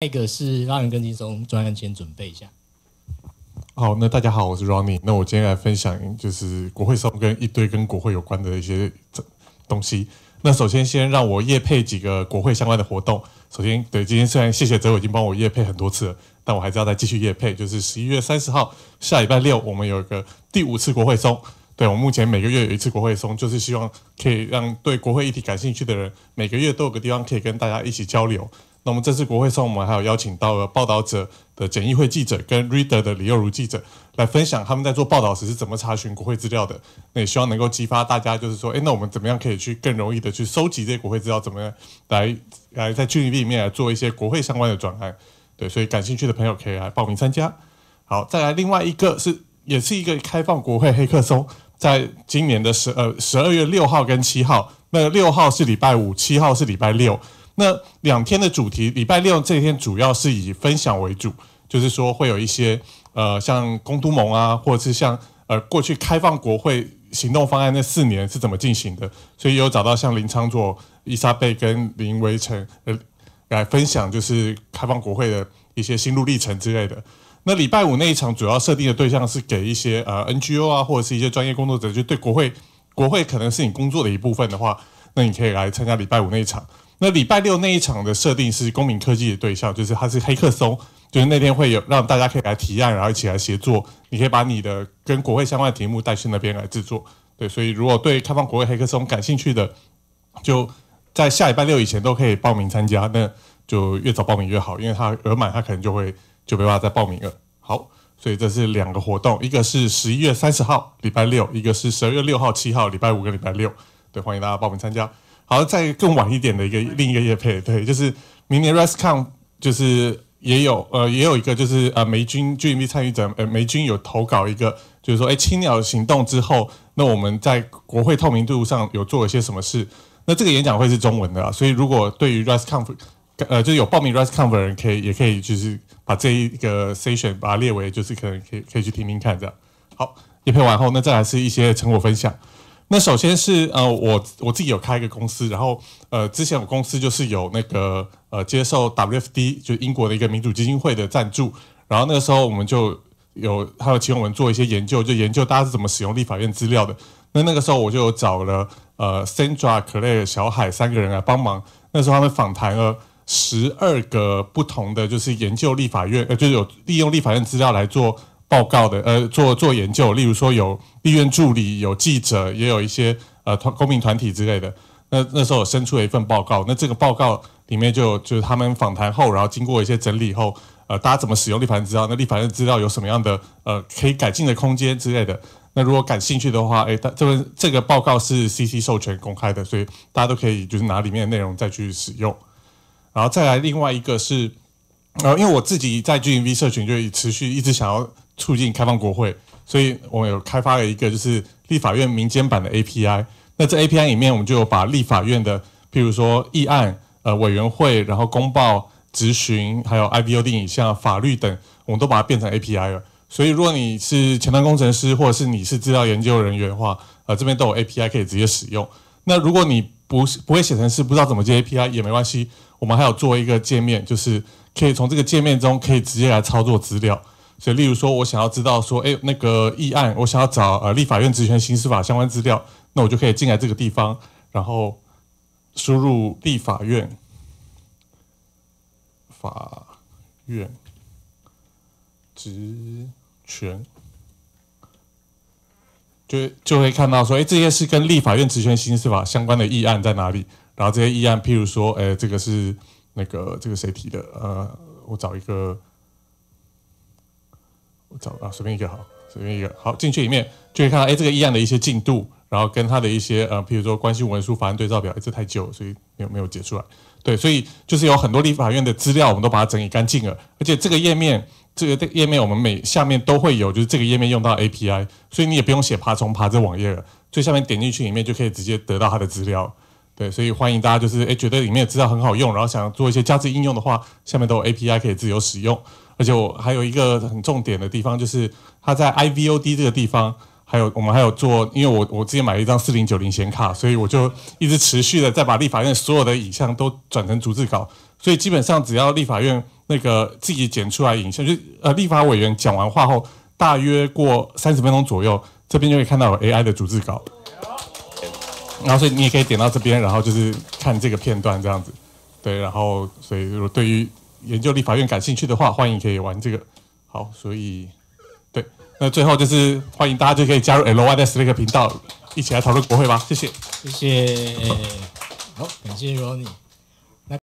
那个是让人更轻松，专案，先准备一下。好，那大家好，我是 Ronnie。那我今天来分享，就是国会松跟一堆跟国会有关的一些东西。那首先先让我业配几个国会相关的活动。首先，对今天虽然谢谢泽伟已经帮我业配很多次，了，但我还是要再继续业配。就是十一月三十号下礼拜六，我们有一个第五次国会松。对我目前每个月有一次国会松，就是希望可以让对国会议题感兴趣的人，每个月都有个地方可以跟大家一起交流。那我们这次国会上，我们还有邀请到了报道者的简易会记者跟 Reader 的李幼如记者来分享他们在做报道时是怎么查询国会资料的。那也希望能够激发大家，就是说，哎，那我们怎么样可以去更容易的去收集这些国会资料？怎么来来在 g p 里面来做一些国会相关的转案？对，所以感兴趣的朋友可以来报名参加。好，再来另外一个是，也是一个开放国会黑客松，在今年的十呃十二月六号跟七号，那六号是礼拜五，七号是礼拜六。那两天的主题，礼拜六这天主要是以分享为主，就是说会有一些呃，像公都蒙啊，或者是像呃过去开放国会行动方案那四年是怎么进行的，所以有找到像林昌作、伊莎贝跟林维成呃来分享，就是开放国会的一些心路历程之类的。那礼拜五那一场主要设定的对象是给一些呃 NGO 啊，或者是一些专业工作者，就对国会国会可能是你工作的一部分的话，那你可以来参加礼拜五那一场。那礼拜六那一场的设定是公民科技的对象，就是他是黑客松，就是那天会有让大家可以来提案，然后一起来协作。你可以把你的跟国会相关的题目带去那边来制作。对，所以如果对开放国会黑客松感兴趣的，就在下礼拜六以前都可以报名参加，那就越早报名越好，因为它额满，它可能就会就没办法再报名了。好，所以这是两个活动，一个是十一月三十号礼拜六，一个是十二月六号、七号礼拜五跟礼拜六。对，欢迎大家报名参加。好，在更晚一点的一个另一个夜配，对，就是明年 ResCon 就是也有呃也有一个就是呃霉军 g m 参与者呃霉军有投稿一个就是说哎青鸟行动之后那我们在国会透明度上有做了些什么事？那这个演讲会是中文的啊，所以如果对于 ResCon 呃就有报名 ResCon 的人可以也可以就是把这一个 session 把它列为就是可能可以可以去听听看这样。好，夜配完后那再来是一些成果分享。那首先是呃，我我自己有开一个公司，然后呃，之前我公司就是有那个呃，接受 WFD 就英国的一个民主基金会的赞助，然后那个时候我们就有还有请我们做一些研究，就研究大家是怎么使用立法院资料的。那那个时候我就找了呃，Sandra、Claire、小海三个人来帮忙。那时候他们访谈了十二个不同的，就是研究立法院呃，就是有利用立法院资料来做。报告的，呃，做做研究，例如说有立院助理、有记者，也有一些呃，团公民团体之类的。那那时候我生出了一份报告，那这个报告里面就就是他们访谈后，然后经过一些整理后，呃，大家怎么使用立法院资料？那立法院资料有什么样的呃，可以改进的空间之类的？那如果感兴趣的话，诶，这这个报告是 CC 授权公开的，所以大家都可以就是拿里面的内容再去使用。然后再来另外一个是，呃，因为我自己在 g m v 社群就持续一直想要。促进开放国会，所以我们有开发了一个就是立法院民间版的 API。那这 API 里面，我们就有把立法院的，譬如说议案、呃委员会、然后公报、咨询，还有 IBO 定影像法律等，我们都把它变成 API 了。所以，如果你是前端工程师，或者是你是资料研究人员的话，呃，这边都有 API 可以直接使用。那如果你不是不会写程式，不知道怎么接 API 也没关系，我们还有做一个界面，就是可以从这个界面中可以直接来操作资料。所以，例如说，我想要知道说，哎，那个议案，我想要找呃立法院职权刑事法相关资料，那我就可以进来这个地方，然后输入立法院，法院职权，就就会看到说，哎，这些是跟立法院职权刑事法相关的议案在哪里？然后这些议案，譬如说，哎，这个是那个这个谁提的？呃，我找一个。找啊，随便一个好，随便一个好，进去里面就可以看到，哎，这个议案的一些进度，然后跟他的一些呃，譬如说关系文书法案对照表，这太旧，所以没有没有解出来。对，所以就是有很多立法院的资料，我们都把它整理干净了。而且这个页面，这个页面我们每下面都会有，就是这个页面用到 API，所以你也不用写爬虫爬这网页了。最下面点进去里面就可以直接得到它的资料。对，所以欢迎大家就是诶觉得里面资料很好用，然后想做一些加值应用的话，下面都有 API 可以自由使用。而且我还有一个很重点的地方，就是它在 IVOD 这个地方，还有我们还有做，因为我我之前买了一张四零九零显卡，所以我就一直持续的在把立法院所有的影像都转成逐字稿。所以基本上只要立法院那个自己剪出来影像，就呃立法委员讲完话后，大约过三十分钟左右，这边就可以看到 AI 的逐字稿。然后所以你也可以点到这边，然后就是看这个片段这样子，对，然后所以如果对于研究立法院感兴趣的话，欢迎可以玩这个。好，所以对，那最后就是欢迎大家就可以加入 L Y S 那个频道，一起来讨论国会吧。谢谢，谢谢，好，感谢有你。